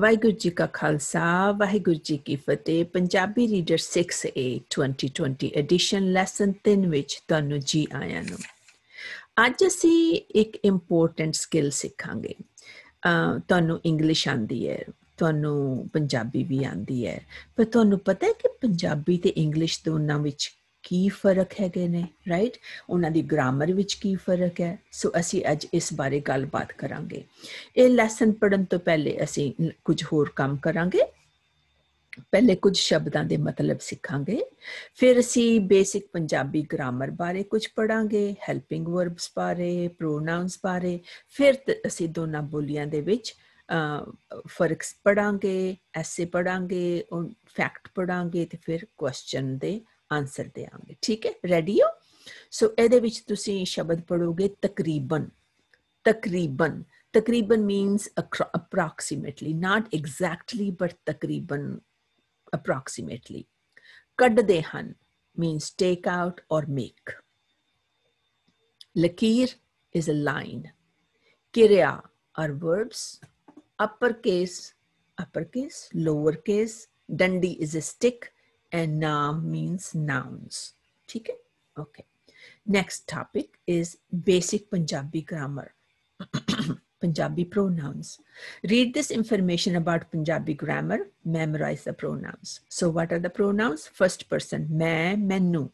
ਵਾਹਿਗੁਰੂ ਜੀ ਕਾ ਖਾਲਸਾ ਵਾਹਿਗੁਰੂ ਜੀ ਕੀ ਫਤਿਹ Punjabi reader 6A 2020 edition lesson 3 ਵਿੱਚ ਤੁਹਾਨੂੰ ਜੀ ਆਇਆਂ ਨੂੰ ਅੱਜ ਅਸੀਂ ਇੱਕ ਇੰਪੋਰਟੈਂਟ ਸਕਿੱਲ ਸਿੱਖਾਂਗੇ ਤੁਹਾਨੂੰ ਇੰਗਲਿਸ਼ ਆਂਦੀ ਹੈ ਤੁਹਾਨੂੰ ਪੰਜਾਬੀ ਵੀ ਆਂਦੀ ਹੈ ਪਰ ਤੁਹਾਨੂੰ ਪਤਾ ਹੈ ਕਿ ਪੰਜਾਬੀ ਤੇ ਇੰਗਲਿਸ਼ ਦੋਨਾਂ ਵਿੱਚ ਕੀ ਫਰਕ ਹੈਗੇ ਨੇ ਰਾਈਟ ਉਹਨਾਂ ਦੀ ਗ੍ਰਾਮਰ ਵਿੱਚ ਕੀ ਫਰਕ ਹੈ ਸੋ ਅਸੀਂ ਅੱਜ ਇਸ ਬਾਰੇ ਗੱਲਬਾਤ ਕਰਾਂਗੇ ਇਹ ਲੈਸਨ ਪੜਨ ਤੋਂ ਪਹਿਲੇ ਅਸੀਂ ਕੁਝ ਹੋਰ ਕੰਮ ਕਰਾਂਗੇ ਪਹਿਲੇ ਕੁਝ ਸ਼ਬਦਾਂ ਦੇ ਮਤਲਬ ਸਿੱਖਾਂਗੇ ਫਿਰ ਅਸੀਂ ਬੇਸਿਕ ਪੰਜਾਬੀ ਗ੍ਰਾਮਰ ਬਾਰੇ ਕੁਝ ਪੜਾਂਗੇ ਹੈਲਪਿੰਗ ਵਰਬਸ ਬਾਰੇ ਪ੍ਰੋਨਾਉਨਸ ਬਾਰੇ ਫਿਰ ਅਸੀਂ ਦੋਨਾਂ ਬੋਲੀਆਂ ਦੇ ਵਿੱਚ ਫਰਕ ਪੜਾਂਗੇ ਐਸੇ ਪੜਾਂਗੇ ਫੈਕਟ ਪੜਾਂਗੇ ਤੇ ਫਿਰ ਕੁਐਸਚਨ ਦੇ आंसर देंगे ठीक है रेडियो सो ए शब्द पढ़ोगे तकरीबन तकरीबन तकरीबन minus approximately not exactly but तकरीबन अप्रोक्सीमेटली कटते हैं मीनस टेक आउट और मेक लकीर इज अ लाइन किरिया और verbs upper case upper case lower case डंडी is a stick and noun means nouns. ठीक Okay. Next topic is basic Punjabi grammar. Punjabi pronouns. Read this information about Punjabi grammar, memorize the pronouns. So what are the pronouns? First person, मैं, मैनू.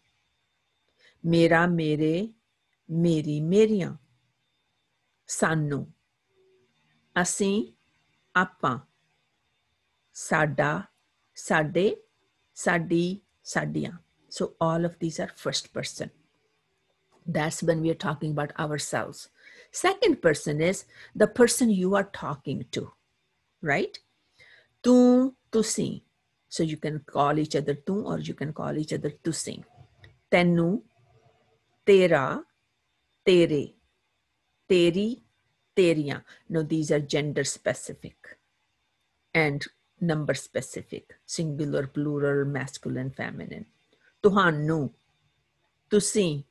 मेरा, मेरे, मेरी, मेरियां. सानू. ਅਸੀਂ, apa. Sada, ਸਾਡੇ, sadi, sadiya. So all of these are first person. That's when we are talking about ourselves. Second person is the person you are talking to, right? Tu, tusi. So you can call each other tu or you can call each other sing. Tenu, tera, tere, teri, teriya. Now these are gender specific. And number specific singular plural masculine feminine tuhanu ਤੁਸੀਂ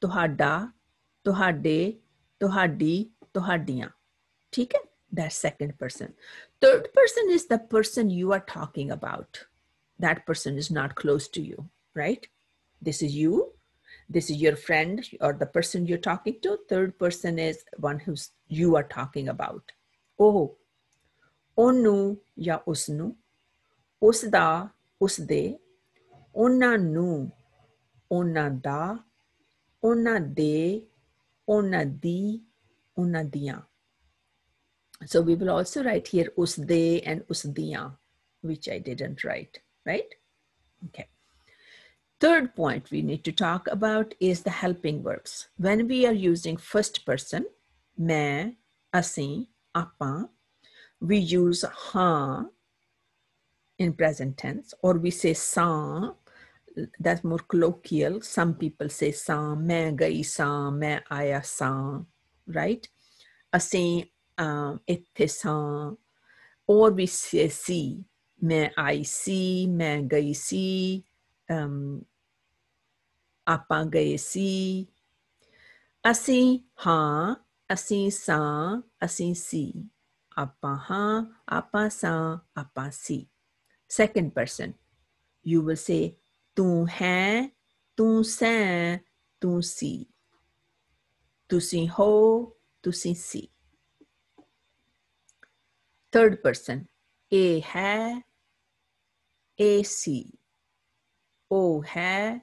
ਤੁਹਾਡਾ ਤੁਹਾਡੇ ਤੁਹਾਡੀ ਤੁਹਾਡੀਆਂ ਠੀਕ ਹੈ that second person. Third person is the person you are talking about. That person is not close to you, right? This is you. This is your friend or the person you're talking to. Third person is one who's you are talking about. Oh, Onu ya usnu, ਨੂੰ ਉਸ ਦਾ ਉਸ ਦੇ ਉਹਨਾਂ ਨੂੰ ਉਹਨਾਂ ਦਾ ਉਹਨਾਂ ਦੇ ਉਹਨਾਂ so we will also write here us and us which i didn't write right okay third point we need to talk about is the helping verbs when we are using first person main asi apan we use ha in present tense, or we say sa, that's more colloquial. Some people say sa, main gai sa, main aya sa, right? asi um, itte sa, or we say si, main I si, main gai si, um, ਆਪਾਂ ਗਏ ਸੀ ਅਸੀਂ ਹਾਂ ਅਸੀਂ ਸਾਂ ਅਸੀਂ ਸੀ ਆਪਾਂ ਹਾਂ ਆਪਾਂ ਸਾਂ ਆਪਾਂ ਸੀ second person you will say ਤੂੰ ਹੈ ਤੂੰ ਸੈਂ ਤੂੰ ਸੀ ਤੁਸੀਂ ਹੋ ਤੁਸੀਂ ਸੀ ਥਰਡ ਪਰਸਨ ਇਹ ਹੈ ਇਹ ਸੀ ਉਹ ਹੈ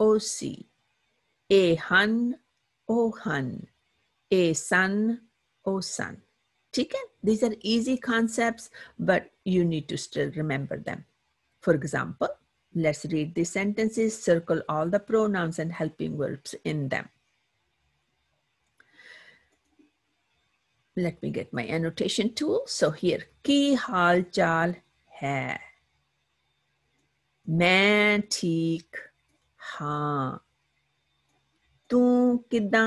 ਉਹ ਸੀ ਇਹ ਹਨ ਉਹ ਹਨ ਇਹ ਸਨ ਉਹ ਸਨ chicken. These are easy concepts, but you need to still remember them. For example, let's read these sentences, circle all the pronouns and helping verbs in them. Let me get my annotation tool. So here, ki hal chal hai. मैं ठीक हाँ तू किदा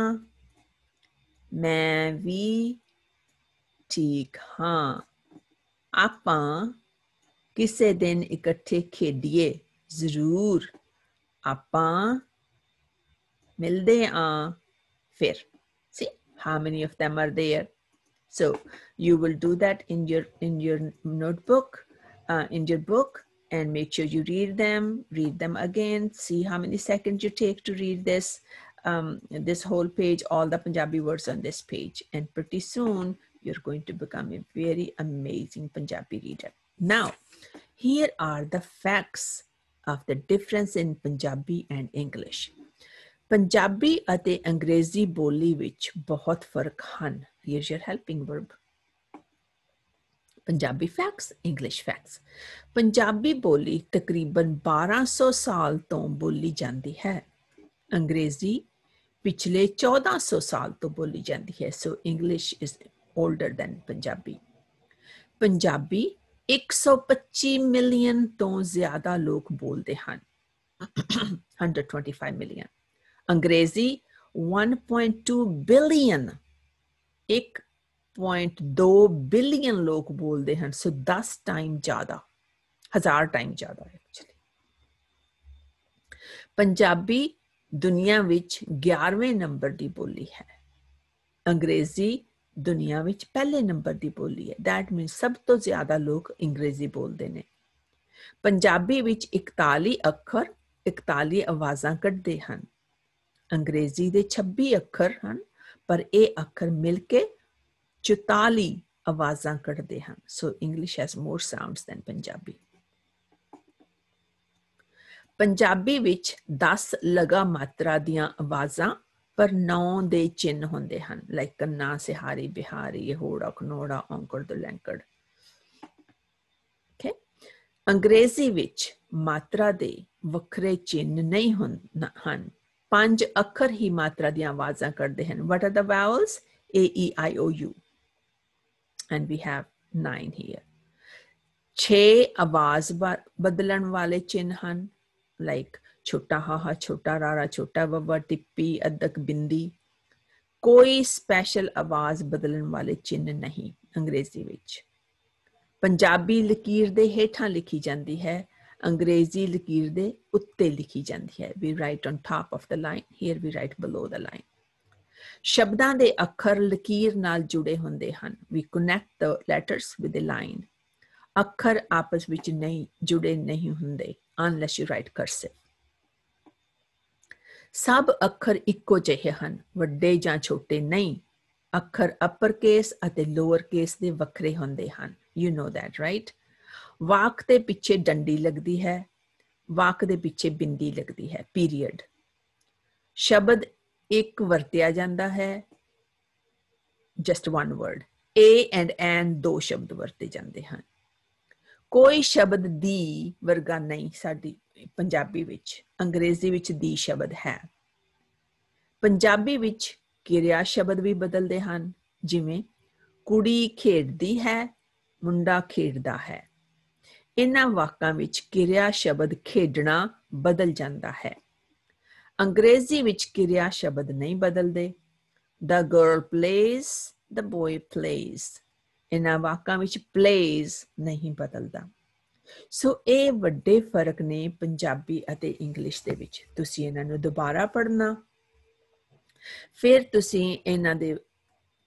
मैं भी ਠੀਕ ਹਾਂ ਆਪਾਂ ਕਿਸੇ ਦਿਨ ਇਕੱਠੇ ਖੇਡੀਏ ज़रूर ਆਪਾਂ ਮਿਲਦੇ ਆ फिर see how many of them are there so you will do that in your in your notebook uh, in your book and make sure you read them read them again see how many seconds you take to read this um, this whole page all the punjabi words on this page and pretty soon you're going to become a very amazing Punjabi reader. Now, here are the facts of the difference in Punjabi and English. Punjabi ate Angrezi boli which bahut fark han. Here's your helping verb. Punjabi facts, English facts. Punjabi boli takriban 1200 saal ton boli jandi hai. Angrezi pichle 1400 saal to boli jandi hai. So English is older than Punjabi Punjabi 125 million ਤੋਂ ਜ਼ਿਆਦਾ ਲੋਕ ਬੋਲਦੇ ਹਨ 125 million ਅੰਗਰੇਜ਼ੀ 1.2 billion 1.2 billion ਲੋਕ ਬੋਲਦੇ ਹਨ ਸੋ 10 time ਜ਼ਿਆਦਾ ਹਜ਼ਾਰ ਟਾਈਮ ਜ਼ਿਆਦਾ ਐਕਚੁਅਲੀ ਪੰਜਾਬੀ ਦੁਨੀਆ ਵਿੱਚ 11ਵੇਂ ਨੰਬਰ ਦੀ ਬੋਲੀ ਹੈ ਅੰਗਰੇਜ਼ੀ ਦੁਨੀਆ ਵਿੱਚ ਪਹਿਲੇ ਨੰਬਰ ਦੀ ਬੋਲੀ ਹੈ ਦੈਟ ਮੀਨਸ ਸਭ ਤੋਂ ਜ਼ਿਆਦਾ ਲੋਕ ਅੰਗਰੇਜ਼ੀ ਬੋਲਦੇ ਨੇ ਪੰਜਾਬੀ ਵਿੱਚ 41 ਅੱਖਰ 41 ਆਵਾਜ਼ਾਂ ਕੱਢਦੇ ਹਨ ਅੰਗਰੇਜ਼ੀ ਦੇ 26 ਅੱਖਰ ਹਨ ਪਰ ਇਹ ਅੱਖਰ ਮਿਲ ਕੇ 44 ਆਵਾਜ਼ਾਂ ਕੱਢਦੇ ਹਨ so English has more sounds than Punjabi Punjabi ਵਿੱਚ 10 ਲਗਾ ਮਾਤਰਾ ਦੀਆਂ ਆਵਾਜ਼ਾਂ ਪਰ ਨੌ ਦੇ ਚਿੰਨ ਹੁੰਦੇ ਹਨ ਲਾਈਕ ਕੰਨਾ ਸਿਹਾਰੀ ਬਿਹਾਰੀ ਹੋੜਾ ਖਨੋੜਾ ਔਂਕੜ ਲੈਂਕੜ ਓਕੇ ਅੰਗਰੇਜ਼ੀ ਵਿੱਚ ਮਾਤਰਾ ਦੇ ਵੱਖਰੇ ਚਿੰਨ ਨਹੀਂ ਹੁੰਦੇ ਹਨ ਪੰਜ ਅੱਖਰ ਹੀ ਮਾਤਰਾ ਦੀਆਂ ਆਵਾਜ਼ਾਂ ਕਰਦੇ ਹਨ what are the vowels A E I O U and we have 9 here 6 ਆਵਾਜ਼ ਬਦਲਣ ਵਾਲੇ ਚਿੰਨ ਹਨ ਲਾਈਕ ਛੋਟਾ ਹਾ ਹਾ ਛੋਟਾ ਰਾ ਰਾ ਛੋਟਾ ववा ਟਿੱਪੀ ਅਦਕ ਬਿੰਦੀ ਕੋਈ ਸਪੈਸ਼ਲ ਆਵਾਜ਼ ਬਦਲਣ ਵਾਲੇ ਚਿੰਨ ਨਹੀਂ ਅੰਗਰੇਜ਼ੀ ਵਿੱਚ ਪੰਜਾਬੀ ਲਕੀਰ ਦੇ ਹੇਠਾਂ ਲਿਖੀ ਜਾਂਦੀ ਹੈ ਅੰਗਰੇਜ਼ੀ ਲਕੀਰ ਦੇ ਉੱਤੇ ਲਿਖੀ ਜਾਂਦੀ ਹੈ we write on top of the line here we write below the line ਸ਼ਬਦਾਂ ਦੇ ਅੱਖਰ ਲਕੀਰ ਨਾਲ ਜੁੜੇ ਹੁੰਦੇ ਹਨ we connect the letters with the line ਅੱਖਰ ਆਪਸ ਵਿੱਚ ਨਹੀਂ ਜੁੜੇ ਨਹੀਂ ਹੁੰਦੇ ਅਨਲੈਸ ਯੂ ਰਾਈਟ ਕਰਸਿਵ ਸਭ ਅੱਖਰ ਇੱਕੋ ਜਿਹੇ ਹਨ ਵੱਡੇ ਜਾਂ ਛੋਟੇ ਨਹੀਂ ਅੱਖਰ ਅਪਰ ਕੇਸ ਅਤੇ ਲੋਅਰ ਕੇਸ ਦੇ ਵੱਖਰੇ ਹੁੰਦੇ ਹਨ ਯੂ نو ਥੈਟ ਰਾਈਟ ਵਾਕ ਦੇ ਪਿੱਛੇ ਡੰਡੀ ਲੱਗਦੀ ਹੈ ਵਾਕ ਦੇ ਪਿੱਛੇ ਬਿੰਦੀ ਲੱਗਦੀ ਹੈ ਪੀਰੀਅਡ ਸ਼ਬਦ ਇੱਕ ਵਰਤਿਆ ਜਾਂਦਾ ਹੈ just one word a and an ਦੋ ਸ਼ਬਦ ਵਰਤੇ ਜਾਂਦੇ ਹਨ ਕੋਈ ਸ਼ਬਦ ਦੀ ਵਰਗਾ ਨਹੀਂ ਸਾਡੀ ਪੰਜਾਬੀ ਵਿੱਚ ਅੰਗਰੇਜ਼ੀ ਵਿੱਚ ਦੀ ਸ਼ਬਦ ਹੈ ਪੰਜਾਬੀ ਵਿੱਚ ਕਿਰਿਆ ਸ਼ਬਦ ਵੀ ਬਦਲਦੇ ਹਨ ਜਿਵੇਂ ਕੁੜੀ ਖੇਡਦੀ ਹੈ ਮੁੰਡਾ ਖੇਡਦਾ ਹੈ ਇਹਨਾਂ ਵਾਕਾਂ ਵਿੱਚ ਕਿਰਿਆ ਸ਼ਬਦ ਖੇਡਣਾ ਬਦਲ ਜਾਂਦਾ ਹੈ ਅੰਗਰੇਜ਼ੀ ਵਿੱਚ ਕਿਰਿਆ ਸ਼ਬਦ ਨਹੀਂ ਬਦਲਦੇ the girl plays the boy plays ਇਹਨਾਂ ਵਾਕਾਂ ਵਿੱਚ ਪਲੇਸ ਨਹੀਂ ਬਦਲਦਾ ਸੋ ਇਹ ਵੱਡੇ ਫਰਕ ਨੇ ਪੰਜਾਬੀ ਅਤੇ ਇੰਗਲਿਸ਼ ਦੇ ਵਿੱਚ ਤੁਸੀਂ ਇਹਨਾਂ ਨੂੰ ਦੁਬਾਰਾ ਪੜ੍ਹਨਾ ਫਿਰ ਤੁਸੀਂ ਇਹਨਾਂ ਦੇ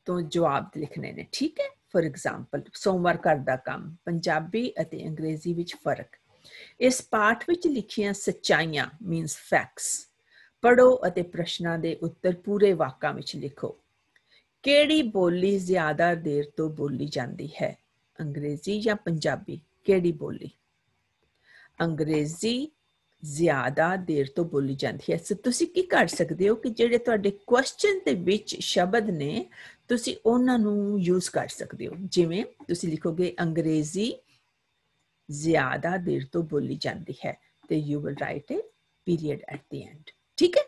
ਤੋਂ ਜਵਾਬ ਲਿਖਣੇ ਨੇ ਠੀਕ ਹੈ ਫੋਰ ਐਗਜ਼ਾਮਪਲ ਸੋਮਵਾਰ ਕਰਦਾ ਦਾ ਕੰਮ ਪੰਜਾਬੀ ਅਤੇ ਅੰਗਰੇਜ਼ੀ ਵਿੱਚ ਫਰਕ ਇਸ ਪਾਠ ਵਿੱਚ ਲਿਖੀਆਂ ਸਚਾਈਆਂ ਮੀਨਸ ਫੈਕਟਸ ਪੜੋ ਅਤੇ ਪ੍ਰਸ਼ਨਾਂ ਦੇ ਉੱਤਰ ਪੂਰੇ ਵਾਕਾਂ ਵਿੱਚ ਲਿਖੋ ਕਿਹੜੀ ਬੋਲੀ ਜ਼ਿਆਦਾ ਦੇਰ ਤੋਂ ਬੋਲੀ ਜਾਂਦੀ ਹੈ ਅੰਗਰੇਜ਼ੀ ਜਾਂ ਪੰਜਾਬੀ ਕਿਹੜੀ ਬੋਲੀ ਅੰਗਰੇਜ਼ੀ ਜ਼ਿਆਦਾ ਦੇਰ ਤੋਂ ਬੋਲੀ ਜਾਂਦੀ ਹੈ ਸੋ ਤੁਸੀਂ ਕੀ ਕਰ ਸਕਦੇ ਹੋ ਕਿ ਜਿਹੜੇ ਤੁਹਾਡੇ ਕੁਐਸਚਨ ਦੇ ਵਿੱਚ ਸ਼ਬਦ ਨੇ ਤੁਸੀਂ ਉਹਨਾਂ ਨੂੰ ਯੂਜ਼ ਕਰ ਸਕਦੇ ਹੋ ਜਿਵੇਂ ਤੁਸੀਂ ਲਿਖੋਗੇ ਅੰਗਰੇਜ਼ੀ ਜ਼ਿਆਦਾ ਦੇਰ ਤੋਂ ਬੋਲੀ ਜਾਂਦੀ ਹੈ ਤੇ you will write a period at the end ਠੀਕ ਹੈ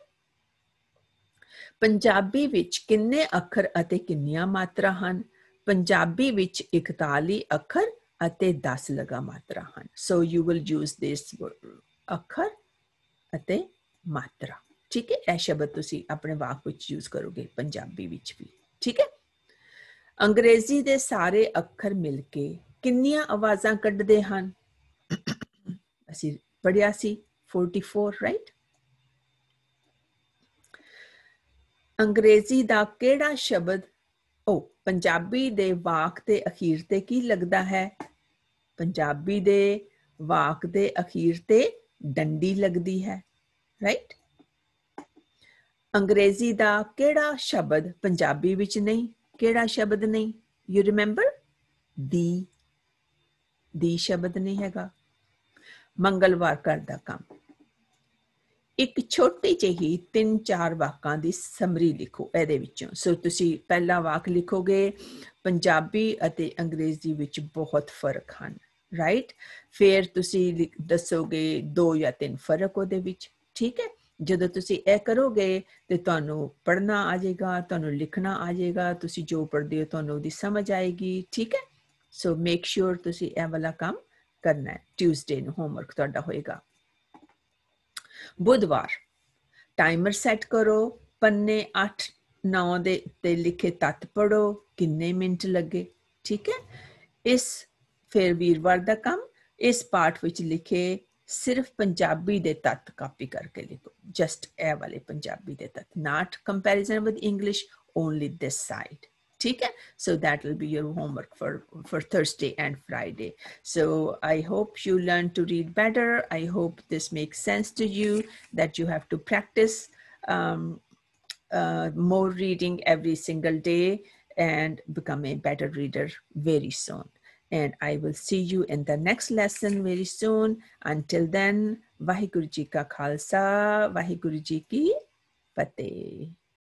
ਪੰਜਾਬੀ ਵਿੱਚ ਕਿੰਨੇ ਅੱਖਰ ਅਤੇ ਕਿੰਨੀਆਂ ਮਾਤਰਾ ਹਨ ਪੰਜਾਬੀ ਵਿੱਚ 41 ਅੱਖਰ ਅਤੇ 10 ਲਗਾ ਮਾਤਰਾ ਹਨ so you will use this ਅੱਖਰ ਅਤੇ ਮਾਤਰਾ ਠੀਕ ਹੈ ਇਹ ਸ਼ਬਦ ਤੁਸੀਂ ਆਪਣੇ ਵਾਕ ਵਿੱਚ ਯੂਜ਼ ਕਰੋਗੇ ਪੰਜਾਬੀ ਵਿੱਚ ਵੀ ਠੀਕ ਹੈ ਅੰਗਰੇਜ਼ੀ ਦੇ ਸਾਰੇ ਅੱਖਰ ਮਿਲ ਕੇ ਕਿੰਨੀਆਂ ਆਵਾਜ਼ਾਂ ਕੱਢਦੇ ਹਨ ਅਸੀਂ ਪੜਿਆ ਸੀ 44 ਰਾਈਟ ਅੰਗਰੇਜ਼ੀ ਦਾ ਕਿਹੜਾ ਸ਼ਬਦ ਉਹ ਪੰਜਾਬੀ ਦੇ ਵਾਕ ਦੇ ਅਖੀਰ ਤੇ ਕੀ ਲੱਗਦਾ ਹੈ ਪੰਜਾਬੀ ਦੇ ਵਾਕ ਦੇ ਅਖੀਰ ਤੇ ਡੰਡੀ ਲੱਗਦੀ ਹੈ ਰਾਈਟ ਅੰਗਰੇਜ਼ੀ ਦਾ ਕਿਹੜਾ ਸ਼ਬਦ ਪੰਜਾਬੀ ਵਿੱਚ ਨਹੀਂ ਕਿਹੜਾ ਸ਼ਬਦ ਨਹੀਂ ਯੂ ਰਿਮੈਂਬਰ ਦੀ ਦੀ ਸ਼ਬਦ ਨਹੀਂ ਹੈਗਾ ਮੰਗਲਵਾਰ ਕਰਦਾ ਕੰਮ ਇੱਕ ਛੋਟੀ ਜਿਹੀ ਤਿੰਨ ਚਾਰ ਵਾਕਾਂ ਦੀ ਸਮਰੀ ਲਿਖੋ ਇਹਦੇ ਵਿੱਚੋਂ ਸੋ ਤੁਸੀਂ ਪਹਿਲਾ ਵਾਕ ਲਿਖੋਗੇ ਪੰਜਾਬੀ ਅਤੇ ਅੰਗਰੇਜ਼ੀ ਵਿੱਚ ਬਹੁਤ ਫਰਕ ਹਨ ਰਾਈਟ ਫਿਰ ਤੁਸੀਂ ਦੱਸੋਗੇ ਦੋ ਜਾਂ ਤਿੰਨ ਫਰਕ ਉਹਦੇ ਵਿੱਚ ਠੀਕ ਹੈ ਜਦੋਂ ਤੁਸੀਂ ਇਹ ਕਰੋਗੇ ਤੇ ਤੁਹਾਨੂੰ ਪੜਨਾ ਆ ਜਾਏਗਾ ਤੁਹਾਨੂੰ ਲਿਖਣਾ ਆ ਜਾਏਗਾ ਤੁਸੀਂ ਜੋ ਪੜਦੇ ਹੋ ਤੁਹਾਨੂੰ ਉਹਦੀ ਸਮਝ ਆਏਗੀ ਠੀਕ ਹੈ ਸੋ ਮੇਕ ਸ਼ੋਰ ਤੁਸੀਂ ਇਹ ਵਾਲਾ ਕੰਮ ਕਰਨਾ ਹੈ ਟਿਊਜ਼ਡੇ ਨੂੰ ਹੋਮਵਰਕ ਤੁਹਾਡਾ ਹੋਏਗਾ ਬੁੱਧਵਾਰ ਟਾਈਮਰ ਸੈੱਟ ਕਰੋ ਪੰਨੇ 8 9 ਦੇ ਤੇ ਲਿਖੇ ਤੱਤ ਪੜੋ ਕਿੰਨੇ ਮਿੰਟ ਲੱਗੇ ਠੀਕ ਹੈ ਇਸ ਫਿਰ ਵੀਰਵਾਰ ਦਾ ਕੰਮ ਇਸ ਪਾਠ ਵਿੱਚ ਲਿਖੇ ਸਿਰਫ ਪੰਜਾਬੀ ਦੇ ਤੱਤ ਕਾਪੀ ਕਰਕੇ ਲਿਖੋ ਜਸਟ ਇਹ ਵਾਲੇ ਪੰਜਾਬੀ ਦੇ ਤੱਤ not comparison with English only this side Okay, so that will be your homework for for thursday and friday so i hope you learn to read better i hope this makes sense to you that you have to practice um, uh, more reading every single day and become a better reader very soon and I will see you in the next lesson very soon. Until then, Vaheguru Ji Ka Khalsa, Vaheguru Ji Ki Fateh.